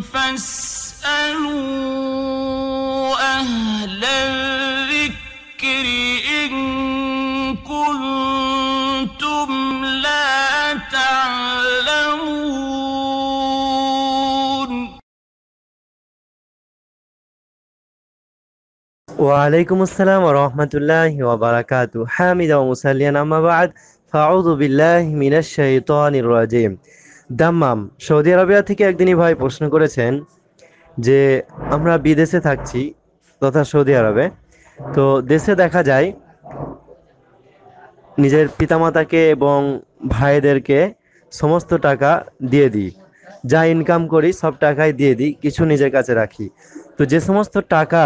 فاسألوا أهل الذكر إن كنتم لا تعلمون وعليكم السلام ورحمة الله وبركاته حامدا ومسليا أما بعد فأعوذ بالله من الشيطان الرجيم Dammam Saudi Arabia থেকে একদিনই ভাই প্রশ্ন করেছেন যে আমরা বিদেশে থাকছি তথা সৌদি আরবে তো দেশে দেখা যায় নিজের পিতামাতাকে এবং ভাইদেরকে সমস্ত টাকা দিয়ে দিই যা ইনকাম করি সব টাকাই দিয়ে দিই কিছু নিজের কাছে রাখি তো যে সমস্ত টাকা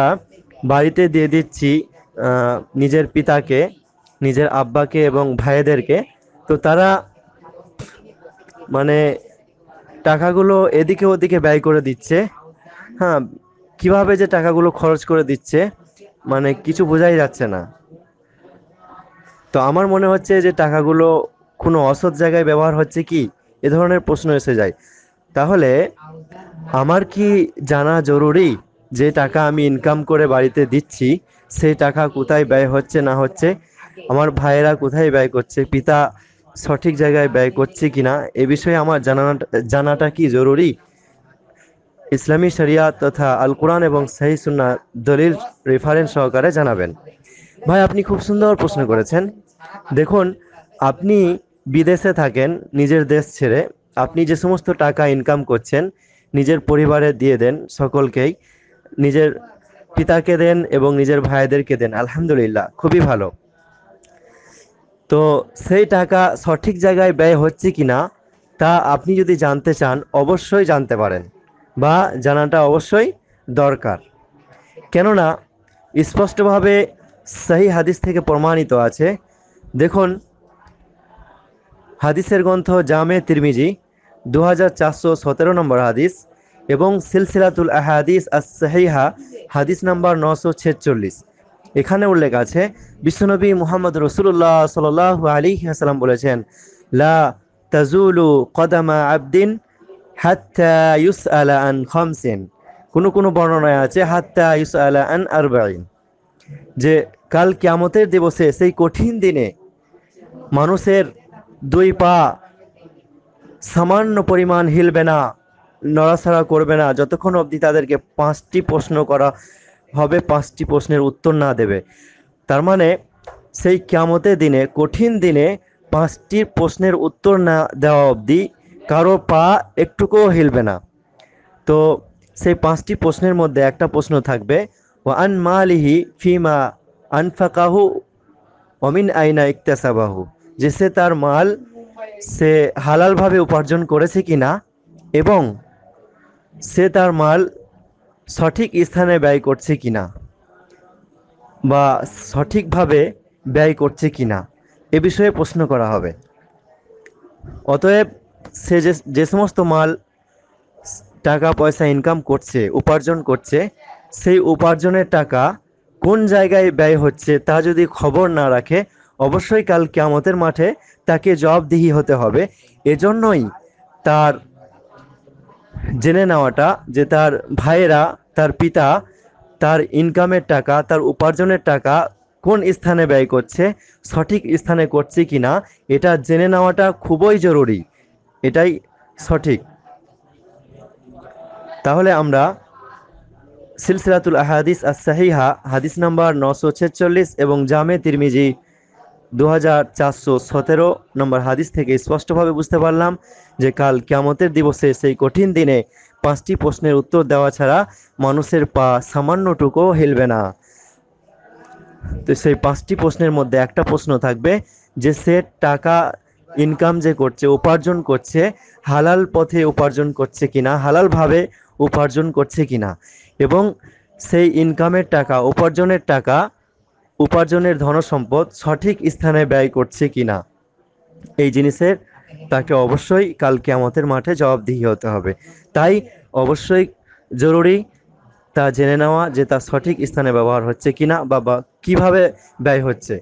বাড়িতে দিয়ে দিচ্ছি নিজের পিতাকে নিজের আব্বাকে এবং ভাইদেরকে তো তারা মানে টাকাগুলো এদিকে ওদিকে ব্যয় করে দিচ্ছে হ্যাঁ কিভাবে যে টাকাগুলো খরচ করে দিচ্ছে মানে কিছু বোঝাই যাচ্ছে না তো আমার মনে হচ্ছে যে টাকাগুলো কোনো অসৎ জায়গায় ব্যবহার হচ্ছে কি এ ধরনের প্রশ্ন এসে যায় তাহলে আমার কি জানা জরুরি যে টাকা আমি ইনকাম করে বাড়িতে দিচ্ছি সেই টাকা কোথায় ব্যয় হচ্ছে না হচ্ছে আমার ভাইয়েরা কোথায় ব্যয় করছে পিতা সঠিক জায়গায় ব্যয় করছি কিনা এ বিষয়ে আমার জানাটা জানাটা কি জরুরি ইসলামী শরিয়া তথা আল কোরআন এবং সাহি সুন্না দলিল রেফারেন্স সহকারে জানাবেন ভাই আপনি খুব সুন্দর প্রশ্ন করেছেন দেখুন আপনি বিদেশে থাকেন নিজের দেশ ছেড়ে আপনি যে সমস্ত টাকা ইনকাম করছেন নিজের পরিবারে দিয়ে দেন সকলকেই নিজের পিতাকে দেন এবং নিজের ভাইদেরকে দেন আলহামদুলিল্লাহ খুবই ভালো তো সেই টাকা সঠিক জায়গায় ব্যয় হচ্ছে কি না তা আপনি যদি জানতে চান অবশ্যই জানতে পারেন বা জানাটা অবশ্যই দরকার কেননা স্পষ্টভাবে সেই হাদিস থেকে প্রমাণিত আছে দেখুন হাদিসের গ্রন্থ জামে তিরমিজি দু হাজার চারশো সতেরো নম্বর হাদিস এবং সিলসিলাতুল আহাদিস আহাদিস নম্বর হাদিস নাম্বার নশো ছেচল্লিশ এখানে উল্লেখ আছে বিশ্বনবী মুহাম্মদ রসুল্লাহ সাল আলী হাসালাম বলেছেন লা তাজুলু কদামা আবদিন হাত্তা ইউস আলা কোনো কোনো বর্ণনায় আছে হাত্তা ইউস আলা আন আরবাইন যে কাল ক্যামতের দিবসে সেই কঠিন দিনে মানুষের দুই পা সামান্য পরিমাণ হিলবে না নড়াছড়া করবে না যতক্ষণ অবধি তাদেরকে পাঁচটি প্রশ্ন করা হবে পাঁচটি প্রশ্নের উত্তর না দেবে তার মানে সেই ক্যামতের দিনে কঠিন দিনে পাঁচটি প্রশ্নের উত্তর না দেওয়া অবধি কারো পা একটুকুও হিলবে না তো সেই পাঁচটি প্রশ্নের মধ্যে একটা প্রশ্ন থাকবে ও আন মালিহি ফিমা আনফাকাহু অমিন আইনা ইকতাসাবাহু যে সে তার মাল সে হালালভাবে উপার্জন করেছে কি না এবং সে তার মাল সঠিক স্থানে ব্যয় করছে কি না বা সঠিকভাবে ব্যয় করছে কি না এ বিষয়ে প্রশ্ন করা হবে অতএব সে যে সমস্ত মাল টাকা পয়সা ইনকাম করছে উপার্জন করছে সেই উপার্জনের টাকা কোন জায়গায় ব্যয় হচ্ছে তা যদি খবর না রাখে অবশ্যই কাল কেয়ামতের মাঠে তাকে জবাবদিহি হতে হবে এজন্যই তার জেনে নেওয়াটা যে তার ভাইয়েরা তার পিতা তার ইনকামের টাকা তার উপার্জনের টাকা কোন স্থানে ব্যয় করছে সঠিক স্থানে করছে কি না এটা জেনে নেওয়াটা খুবই জরুরি এটাই সঠিক তাহলে আমরা সিলসিলাতুল আহাদিস আসাহিহা হাদিস নাম্বার নশো ছেচল্লিশ এবং জামে তিরমিজি দু নম্বর হাদিস থেকে স্পষ্টভাবে বুঝতে পারলাম যে কাল ক্যামতের দিবসে সেই কঠিন দিনে পাঁচটি প্রশ্নের উত্তর দেওয়া ছাড়া মানুষের পা সামান্যটুকুও হেলবে না তো সেই পাঁচটি প্রশ্নের মধ্যে একটা প্রশ্ন থাকবে যে সে টাকা ইনকাম যে করছে উপার্জন করছে হালাল পথে উপার্জন করছে কিনা হালালভাবে উপার্জন করছে কিনা এবং সেই ইনকামের টাকা উপার্জনের টাকা উপার্জনের ধনসম্পদ সঠিক স্থানে ব্যয় করছে কিনা এই জিনিসের তাকে অবশ্যই কালকে আমাদের মাঠে জবাবদিহি হতে হবে তাই অবশ্যই জরুরি তা জেনে নেওয়া যে তা সঠিক স্থানে ব্যবহার হচ্ছে কিনা বা কিভাবে ব্যয় হচ্ছে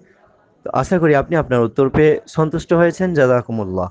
তো আশা করি আপনি আপনার উত্তর পেয়ে সন্তুষ্ট হয়েছেন জাদাকুমুল্লাহ